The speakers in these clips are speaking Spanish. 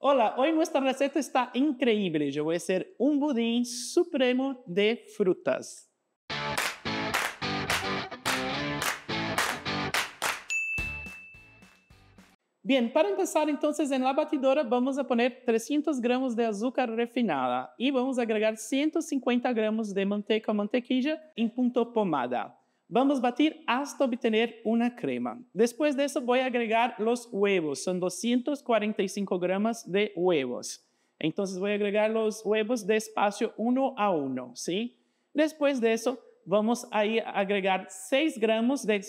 Hola, hoy nuestra receta está increíble. Yo voy a hacer un budín supremo de frutas. Bien, para empezar entonces en la batidora vamos a poner 300 gramos de azúcar refinada y vamos a agregar 150 gramos de manteca o mantequilla en punto pomada. Vamos a batir hasta obtener una crema. Después de eso voy a agregar los huevos. Son 245 gramos de huevos. Entonces voy a agregar los huevos despacio uno a uno, ¿sí? Después de eso vamos a, ir a agregar 6 gramos de,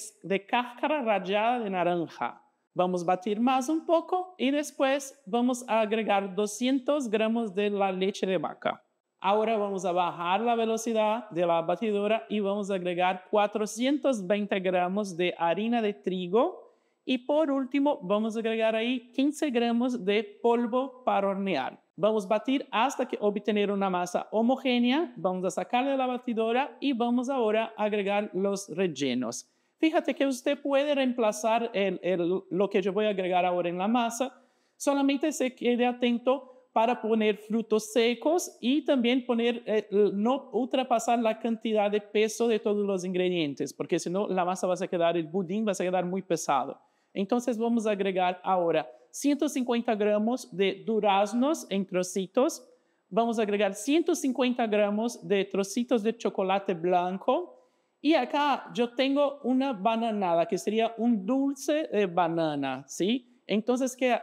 cáscara rallada de naranja. Vamos a batir más un poco y después vamos a agregar 200 gramos de la leche de vaca. Ahora vamos a bajar la velocidad de la batidora y vamos a agregar 420 gramos de harina de trigo. Y por último, vamos a agregar ahí 15 gramos de polvo para hornear. Vamos a batir hasta que obtener una masa homogénea. Vamos a sacarle la batidora y vamos ahora a agregar los rellenos. Fíjate que usted puede reemplazar lo que yo voy a agregar ahora en la masa. Solamente se quede atento para poner frutos secos y también poner, eh, no ultrapasar la cantidad de peso de todos los ingredientes, porque si no la masa va a quedar, el budín va a quedar muy pesado. Entonces vamos a agregar ahora 150 gramos de duraznos en trocitos, vamos a agregar 150 gramos de trocitos de chocolate blanco y acá yo tengo una bananada, que sería un dulce de banana, ¿sí? Entonces, ¿qué,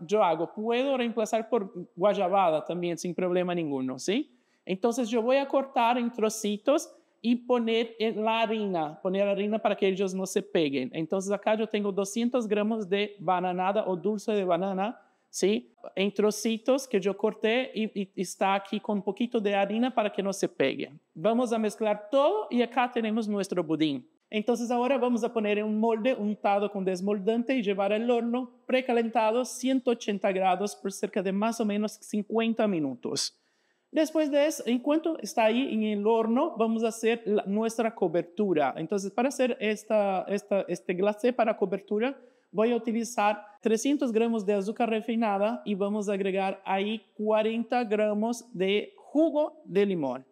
yo hago? Puedo reemplazar por guayabada también sin problema ninguno, ¿sí? Entonces yo voy a cortar en trocitos y poner en la harina, poner harina para que ellos no se peguen. Entonces acá yo tengo 200 gramos de bananada o dulce de banana, ¿sí? En trocitos que yo corté y, y, está aquí con un poquito de harina para que no se pegue. Vamos a mezclar todo y acá tenemos nuestro budín. Entonces ahora vamos a poner en un molde untado con desmoldante y llevar al horno precalentado 180 grados por cerca de más o menos 50 minutos. Después de eso, en cuanto está ahí en el horno, vamos a hacer nuestra cobertura. Entonces, para hacer esta, este glacé para cobertura, voy a utilizar 300 gramos de azúcar refinada y vamos a agregar ahí 40 gramos de jugo de limón.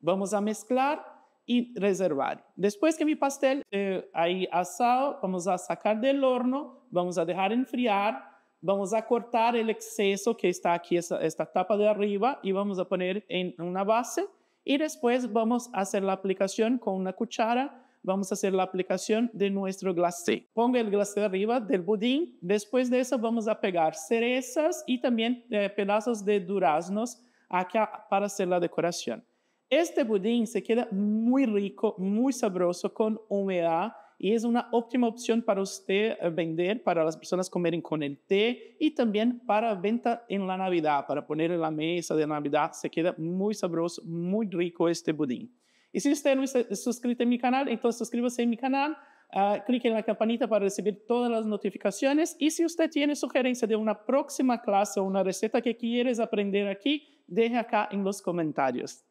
Vamos a mezclar y reservar. Después que mi pastel eh, asado, vamos a sacar del horno, vamos a dejar enfriar, vamos a cortar el exceso que está aquí, esta, esta tapa de arriba, y vamos a poner en una base y después vamos a hacer la aplicación con una cuchara. Vamos a hacer la aplicación de nuestro glacé. Pongo el glacé arriba del budín. Después de eso vamos a pegar cerezas y también eh, pedazos de duraznos acá para hacer la decoración. Este budín se queda muy rico, muy sabroso, con humedad y es una óptima opción para usted eh, vender, para las personas comer con el té y también para venta en la Navidad, para poner en la mesa de Navidad. Se queda muy sabroso, muy rico este budín. Y si usted no está suscrito en mi canal, entonces suscríbase en mi canal. Ah, clique en la campanita para recibir todas las notificaciones y si usted tiene sugerencia de una próxima clase o una receta que quieres aprender aquí, deje acá en los comentarios.